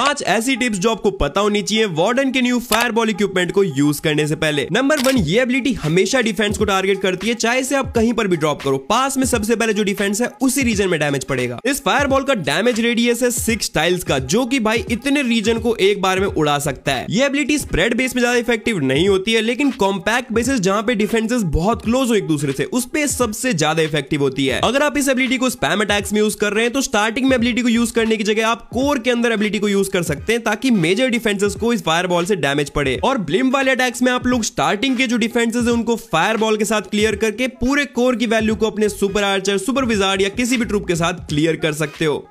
पांच ऐसी टिप्स जो आपको पता होनी चाहिए वार्डन के न्यू फायरबॉल इक्विपमेंट को यूज करने से पहले नंबर वन ये एबिलिटी हमेशा डिफेंस को टारगेट करती है चाहे से आप कहीं पर भी ड्रॉप करो पास में सबसे पहले जो डिफेंस है उसी रीजन में डैमेज पड़ेगा इस फायरबॉल का डैमेज रेडियस है सिक्स टाइल्स का जो की भाई इतने रीजन को एक बार में उड़ा सकता है ये एबिलिटी स्प्रेड बेस में ज्यादा इफेक्टिव नहीं होती है लेकिन कॉम्पैक्ट बेसिस जहाँ पे डिफेंसिस बहुत क्लोज हो एक दूसरे से उस पर सबसे ज्यादा इफेक्टिव होती है अगर आप इस एबिलिटी को स्पैम अटैक्स में यूज कर रहे हैं तो स्टार्टिंग में एबिलिटी को यूज करने की जगह आप कोर के अंदर एबिलिटी को यूज कर सकते हैं ताकि मेजर डिफेंसेस को इस फायरबॉल से डैमेज पड़े और ब्लिम वाले अटैक्स में आप लोग स्टार्टिंग के जो डिफेंसेस है उनको फायरबॉल के साथ क्लियर करके पूरे कोर की वैल्यू को अपने सुपर आर्चर सुपर विजार्ड या किसी भी ट्रूप के साथ क्लियर कर सकते हो